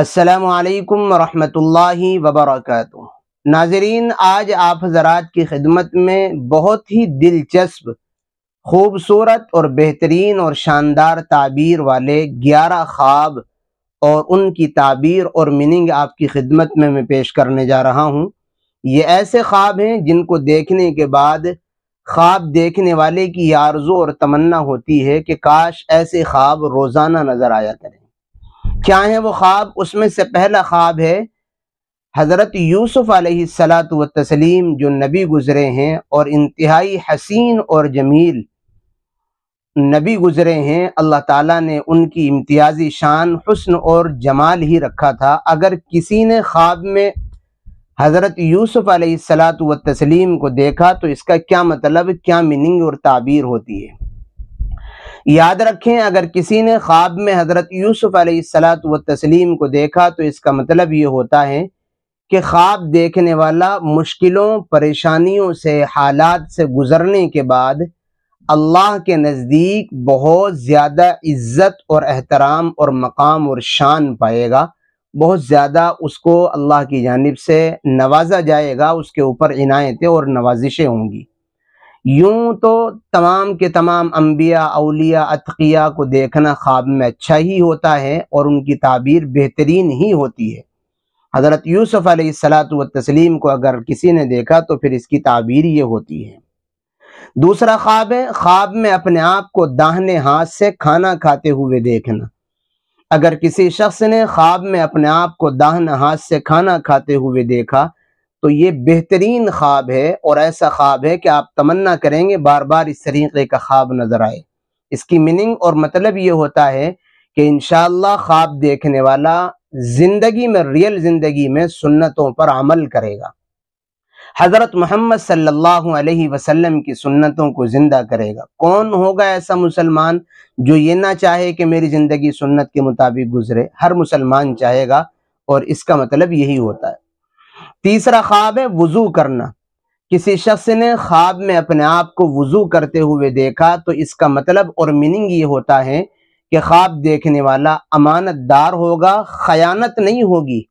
असलकम वरहमतुल्लाहि वबरकatuh नाजरीन आज आप हजरात की खिदमत में बहुत ही दिलचस्प खूबसूरत और बेहतरीन और शानदार ताबीर वाले ग्यारह ख्वाब और उनकी ताबीर और मीनिंग आपकी खिदमत में मैं पेश करने जा रहा हूँ ये ऐसे ख्वाब हैं जिनको देखने के बाद ख्वाब देखने वाले की आरजू और तमन्ना होती है कि काश ऐसे ख्वाब रोज़ाना नज़र आया करें क्या है वो ख्वाब उसमें से पहला ख्वाब है हज़रत यूसुफ़ सलात व तस्लीम जो नबी गुज़रे हैं और इंतहाई हसीन और जमील नबी गुज़रे हैं अल्लाह ताला ने उनकी इम्तियाज़ी शान हसन और जमाल ही रखा था अगर किसी ने ख्वाब में हज़रत यूसुफ़ सलात व तस्लीम को देखा तो इसका क्या मतलब क्या मीनिंग और ताबीर होती है याद रखें अगर किसी ने ख्वाब में हज़रत यूसुफ़ अलैहिस्सलात व तस्लीम को देखा तो इसका मतलब ये होता है कि ख्वाब देखने वाला मुश्किलों परेशानियों से हालात से गुजरने के बाद अल्लाह के नज़दीक बहुत ज़्यादा इज़्ज़त और एहतराम और मकाम और शान पाएगा बहुत ज़्यादा उसको अल्लाह की जानब से नवाजा जाएगा उसके ऊपर इनायतें और नवाजिशें होंगी यूं तो तमाम के तमाम अम्बिया अलिया अतकिया को देखना ख्वाब में अच्छा ही होता है और उनकी ताबीर बेहतरीन ही होती है हज़रत यूसुफ़ सलात व तस्लीम को अगर किसी ने देखा तो फिर इसकी ताबीर ये होती है दूसरा ख्वाब है ख्वाब में अपने आप को दाहने हाथ से खाना खाते हुए देखना अगर किसी शख्स ने ख्वाब में अपने आप को दाहने हाथ से खाना खाते हुए देखा तो ये बेहतरीन ख्वाब है और ऐसा ख्वाब है कि आप तमन्ना करेंगे बार बार इस तरीके का ख्वाब नजर आए इसकी मीनिंग और मतलब ये होता है कि इन ख्वाब देखने वाला जिंदगी में रियल जिंदगी में सुन्नतों पर अमल करेगा हज़रत मोहम्मद सल्लल्लाहु अलैहि वसल्लम की सुन्नतों को ज़िंदा करेगा कौन होगा ऐसा मुसलमान जो ये ना चाहे कि मेरी ज़िंदगी सुन्नत के मुताबिक गुजरे हर मुसलमान चाहेगा और इसका मतलब यही होता है तीसरा ख्वाब है वजू करना किसी शख्स ने ख्वाब में अपने आप को वजू करते हुए देखा तो इसका मतलब और मीनिंग ये होता है कि ख्वाब देखने वाला अमानतदार होगा खयानत नहीं होगी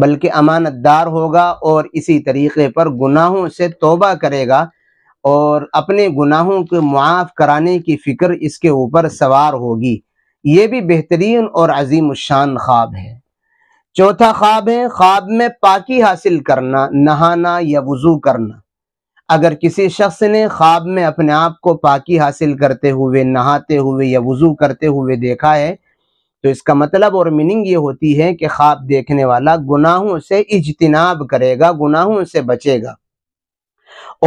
बल्कि अमानतदार होगा और इसी तरीके पर गुनाहों से तोबा करेगा और अपने गुनाहों को मुआफ़ कराने की फ़िक्र इसके ऊपर सवार होगी ये भी बेहतरीन और अजीम शान ख्वाब है चौथा ख्वाब है ख्वाब में पाकि हासिल करना नहाना या वजू करना अगर किसी शख्स ने ख्वाब में अपने आप को पाकि हासिल करते हुए नहाते हुए या वजू करते हुए देखा है तो इसका मतलब और मीनिंग ये होती है कि ख्वाब देखने वाला गुनाहों से इजतनाब करेगा गुनाहों से बचेगा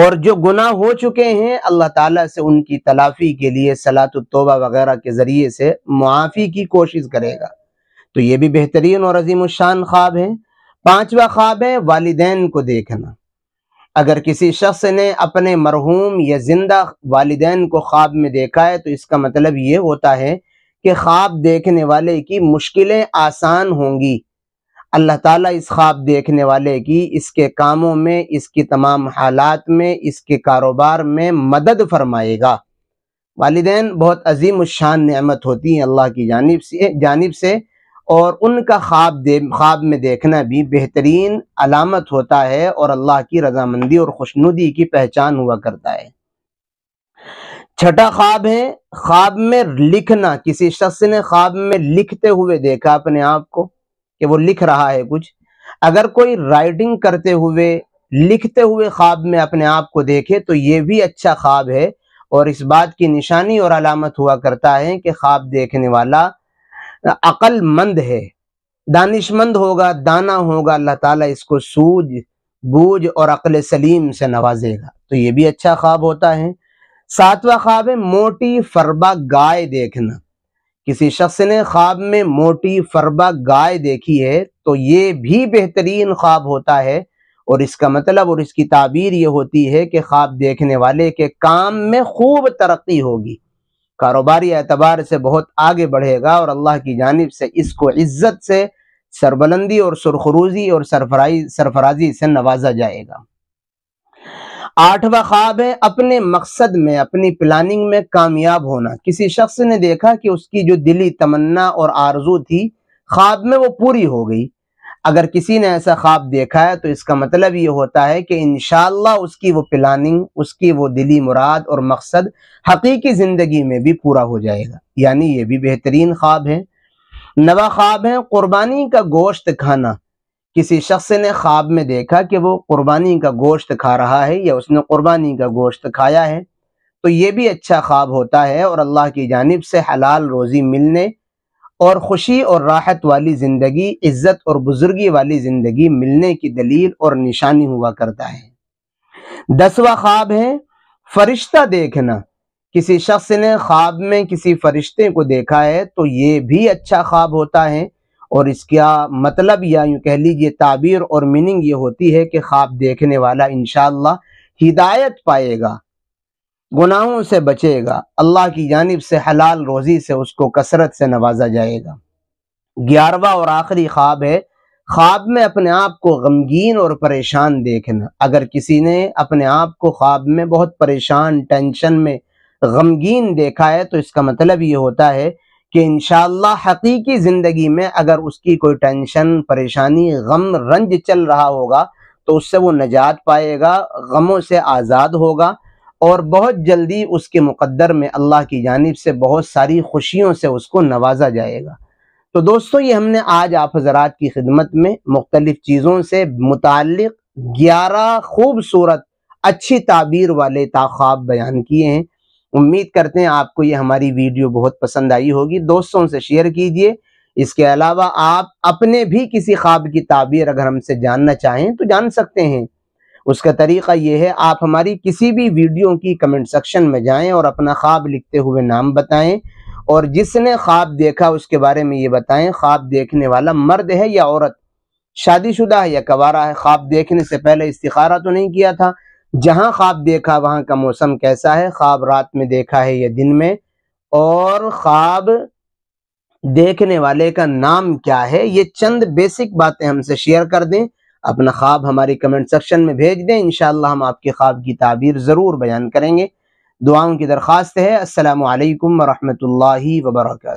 और जो गुनाह हो चुके हैं अल्लाह ताला से उनकी तलाफी के लिए सलात तोबा वगैरह के ज़रिए से मुआफ़ी की कोशिश करेगा तो ये भी बेहतरीन और अजीम शान ख्वाब है पांचवा ख्वाब है वालदे को देखना अगर किसी शख्स ने अपने मरहूम या जिंदा वालदे को ख्वाब में देखा है तो इसका मतलब ये होता है कि ख्वाब देखने वाले की मुश्किलें आसान होंगी अल्लाह ताला इस ख्वाब देखने वाले की इसके कामों में इसकी तमाम हालात में इसके कारोबार में मदद फरमाएगा वालदे बहुत अजीम शान नमत होती हैं अल्लाह की जानब से जानब से और उनका ख्वाब दे ख्वाब में देखना भी बेहतरीन अलामत होता है और अल्लाह की रजामंदी और खुशनुदी की पहचान हुआ करता है छठा ख्वाब है ख्वाब में लिखना किसी शख्स ने ख्वाब में लिखते हुए देखा अपने आप को कि वो लिख रहा है कुछ अगर कोई राइटिंग करते हुए लिखते हुए ख्वाब में अपने आप को देखे तो ये भी अच्छा ख्वाब है और इस बात की निशानी और अलामत हुआ करता है कि ख्वाब देखने वाला अक्लमंद है दानिशमंद होगा दाना होगा अल्लाह ताला इसको सूझ बूझ और अक्ल सलीम से नवाजेगा तो ये भी अच्छा ख्वाब होता है सातवा ख्वाब है मोटी फरबा गाय देखना किसी शख्स ने ख्वाब में मोटी फरबा गाय देखी है तो ये भी बेहतरीन ख्वाब होता है और इसका मतलब और इसकी ताबीर ये होती है कि ख्वाब देखने वाले के काम में खूब तरक्की होगी कारोबारी एतबार से बहुत आगे बढ़ेगा और अल्लाह की जानब से इसको इज्जत से सरबलंदी और सुरखरूजी और सरफराई सरफराजी से नवाजा जाएगा आठवा ख्वाब है अपने मकसद में अपनी प्लानिंग में कामयाब होना किसी शख्स ने देखा कि उसकी जो दिली तमन्ना और आरजू थी ख्वाब में वो पूरी हो गई अगर किसी ने ऐसा ख्वाब देखा है तो इसका मतलब ये होता है कि इन उसकी वो प्लानिंग उसकी वो दिली मुराद और मकसद हकीकी ज़िंदगी में भी पूरा हो जाएगा यानी ये भी बेहतरीन ख्वाब है नवा ख्वाब है क़ुरबानी का गोश्त खाना किसी शख्स ने ख्वाब में देखा कि वो क़ुरबानी का गोश्त खा रहा है या उसने क़ुरबानी का गोश्त खाया है तो ये भी अच्छा ख्वाब होता है और अल्लाह की जानब से हलाल रोज़ी मिलने और खुशी और राहत वाली ज़िंदगी इज़्ज़त और बुज़ुर्गी वाली ज़िंदगी मिलने की दलील और निशानी हुआ करता है दसवा ख्वाब है फरिश्ता देखना किसी शख्स ने ख्वाब में किसी फरिश्ते को देखा है तो ये भी अच्छा ख्वाब होता है और इसका मतलब या यूं कह लीजिए ताबीर और मीनिंग ये होती है कि ख्वाब देखने वाला इनशाला हिदायत पाएगा गुनाहों से बचेगा अल्लाह की जानब से हलाल रोज़ी से उसको कसरत से नवाजा जाएगा ग्यारहवा और आखिरी ख्वाब है ख्वाब में अपने आप को गमगीन और परेशान देखना अगर किसी ने अपने आप को ख्वाब में बहुत परेशान टेंशन में गमगीन देखा है तो इसका मतलब ये होता है कि इन हकीकी ज़िंदगी में अगर उसकी कोई टेंशन परेशानी गम रंज चल रहा होगा तो उससे वो नजात पाएगा गमों से आज़ाद होगा और बहुत जल्दी उसके मुकद्दर में अल्लाह की जानब से बहुत सारी खुशियों से उसको नवाजा जाएगा तो दोस्तों ये हमने आज आप हजरात की खिदमत में मुख्तलिफ़ चीज़ों से मुतक़ ग्यारह खूबसूरत अच्छी ताबीर वाले ताखाब बयान किए हैं उम्मीद करते हैं आपको ये हमारी वीडियो बहुत पसंद आई होगी दोस्तों से शेयर कीजिए इसके अलावा आप अपने भी किसी ख्वाब की ताबीर अगर हमसे जानना चाहें तो जान सकते हैं उसका तरीका ये है आप हमारी किसी भी वीडियो की कमेंट सेक्शन में जाएं और अपना ख्वाब लिखते हुए नाम बताएं और जिसने ख्वाब देखा उसके बारे में ये बताएं ख्वाब देखने वाला मर्द है या औरत शादीशुदा है या कवारा है ख्वाब देखने से पहले इस्तारा तो नहीं किया था जहाँ ख्वाब देखा वहाँ का मौसम कैसा है ख्वाब रात में देखा है या दिन में और ख्वाब देखने वाले का नाम क्या है ये चंद बेसिक बातें हमसे शेयर कर दें अपना ख्वाब हमारे कमेंट सेक्शन में भेज दें इनशाला हम आपके ख्वाब की ताबीर ज़रूर बयान करेंगे दुआओं की दरख्वास्त है असल वरहमल वबरक